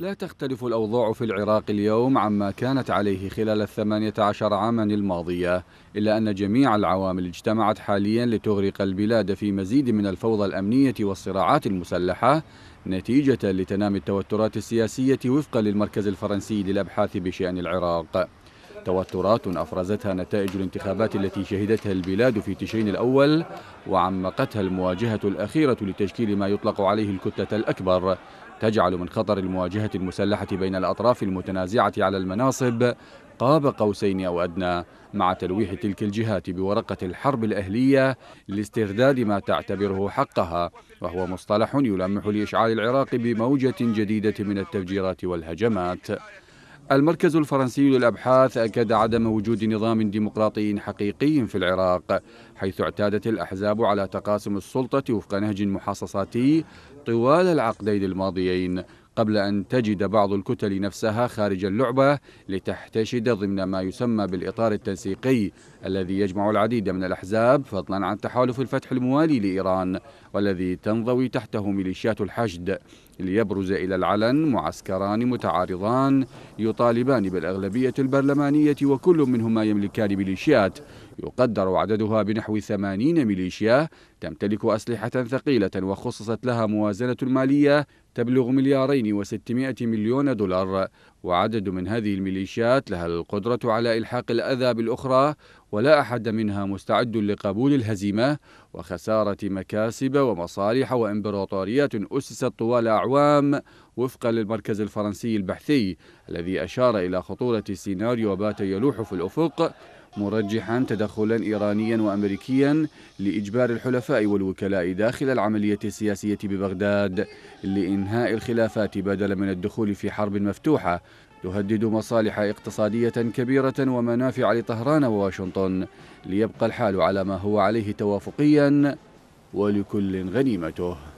لا تختلف الأوضاع في العراق اليوم عما كانت عليه خلال الثمانية عشر عاما الماضية إلا أن جميع العوامل اجتمعت حاليا لتغرق البلاد في مزيد من الفوضى الأمنية والصراعات المسلحة نتيجة لتنامي التوترات السياسية وفقا للمركز الفرنسي للأبحاث بشأن العراق توترات أفرزتها نتائج الانتخابات التي شهدتها البلاد في تشرين الأول وعمقتها المواجهة الأخيرة لتشكيل ما يطلق عليه الكتلة الأكبر تجعل من خطر المواجهة المسلحة بين الأطراف المتنازعة على المناصب قاب قوسين أو أدنى مع تلويح تلك الجهات بورقة الحرب الأهلية لاسترداد ما تعتبره حقها وهو مصطلح يلمح لإشعال العراق بموجة جديدة من التفجيرات والهجمات المركز الفرنسي للأبحاث أكد عدم وجود نظام ديمقراطي حقيقي في العراق حيث اعتادت الأحزاب على تقاسم السلطة وفق نهج محاصصاتي طوال العقدين الماضيين قبل أن تجد بعض الكتل نفسها خارج اللعبة لتحتشد ضمن ما يسمى بالإطار التنسيقي الذي يجمع العديد من الأحزاب فضلا عن تحالف الفتح الموالي لإيران والذي تنضوي تحته ميليشيات الحشد ليبرز إلى العلن معسكران متعارضان يطالبان بالأغلبية البرلمانية وكل منهما يملكان ميليشيات يقدر عددها بنحو 80 ميليشيا تمتلك أسلحة ثقيلة وخصصت لها موازنة مالية تبلغ مليارين وستمائة مليون دولار وعدد من هذه الميليشيات لها القدرة على إلحاق الأذى بالأخرى ولا أحد منها مستعد لقبول الهزيمة وخسارة مكاسب ومصالح وإمبراطوريات أسست طوال أعوام وفقا للمركز الفرنسي البحثي الذي أشار إلى خطورة السيناريو بات يلوح في الأفق مرجحا تدخلا إيرانيا وأمريكيا لإجبار الحلفاء والوكلاء داخل العملية السياسية ببغداد لإنهاء الخلافات بدلا من الدخول في حرب مفتوحة تهدد مصالح اقتصادية كبيرة ومنافع لطهران وواشنطن ليبقى الحال على ما هو عليه توافقيا ولكل غنيمته